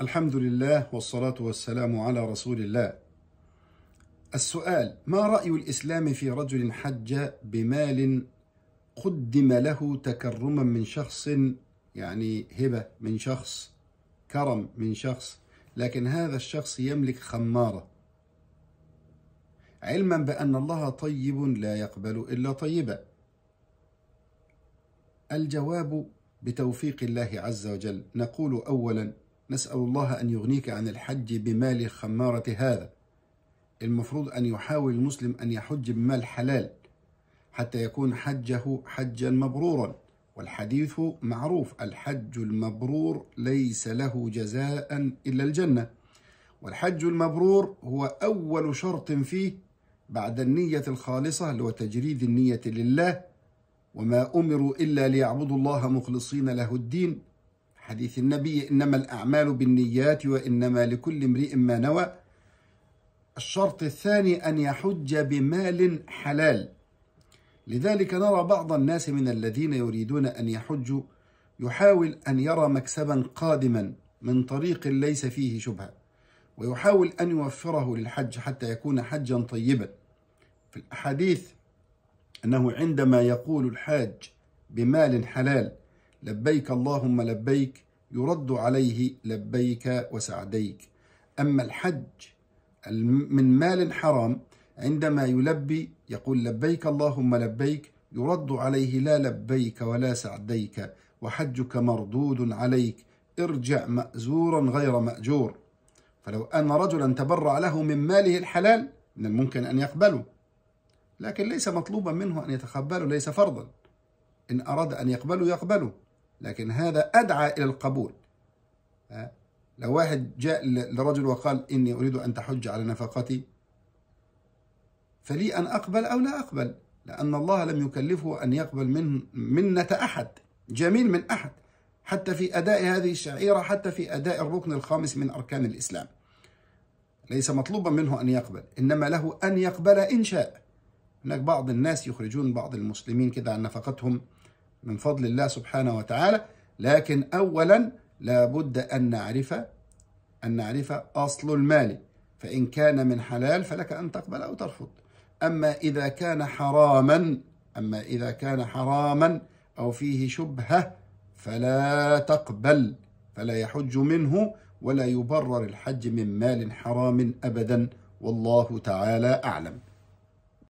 الحمد لله والصلاة والسلام على رسول الله. السؤال: ما رأي الإسلام في رجل حج بمال قدم له تكرما من شخص يعني هبة من شخص كرم من شخص لكن هذا الشخص يملك خمارة علما بأن الله طيب لا يقبل إلا طيبا. الجواب بتوفيق الله عز وجل نقول أولا نسأل الله أن يغنيك عن الحج بمال خمارة هذا المفروض أن يحاول المسلم أن يحج بمال حلال حتى يكون حجه حجا مبرورا والحديث معروف الحج المبرور ليس له جزاء إلا الجنة والحج المبرور هو أول شرط فيه بعد النية الخالصة اللي هو تجريد النية لله وما أمروا إلا ليعبدوا الله مخلصين له الدين حديث النبي إنما الأعمال بالنيات وإنما لكل امرئ ما نوى الشرط الثاني أن يحج بمال حلال لذلك نرى بعض الناس من الذين يريدون أن يحجوا يحاول أن يرى مكسبا قادما من طريق ليس فيه شبهة ويحاول أن يوفره للحج حتى يكون حجا طيبا في الأحاديث أنه عندما يقول الحاج بمال حلال لبيك اللهم لبيك يرد عليه لبيك وسعديك أما الحج من مال حرام عندما يلبي يقول لبيك اللهم لبيك يرد عليه لا لبيك ولا سعديك وحجك مردود عليك ارجع مأزورا غير مأجور فلو أن رجلا تبرع له من ماله الحلال من الممكن أن يقبله لكن ليس مطلوبا منه أن يتقبله ليس فرضا إن أراد أن يقبله يقبله لكن هذا أدعى إلى القبول لو واحد جاء لرجل وقال إني أريد أن تحج على نفقتي فلي أن أقبل أو لا أقبل لأن الله لم يكلفه أن يقبل من منة أحد جميل من أحد حتى في أداء هذه الشعيرة حتى في أداء الركن الخامس من أركان الإسلام ليس مطلوبا منه أن يقبل إنما له أن يقبل إن شاء هناك بعض الناس يخرجون بعض المسلمين كده عن نفقتهم من فضل الله سبحانه وتعالى لكن أولا لابد أن نعرف أن نعرف أصل المال فإن كان من حلال فلك أن تقبل أو ترفض أما إذا كان حراما أما إذا كان حراما أو فيه شبهة فلا تقبل فلا يحج منه ولا يبرر الحج من مال حرام أبدا والله تعالى أعلم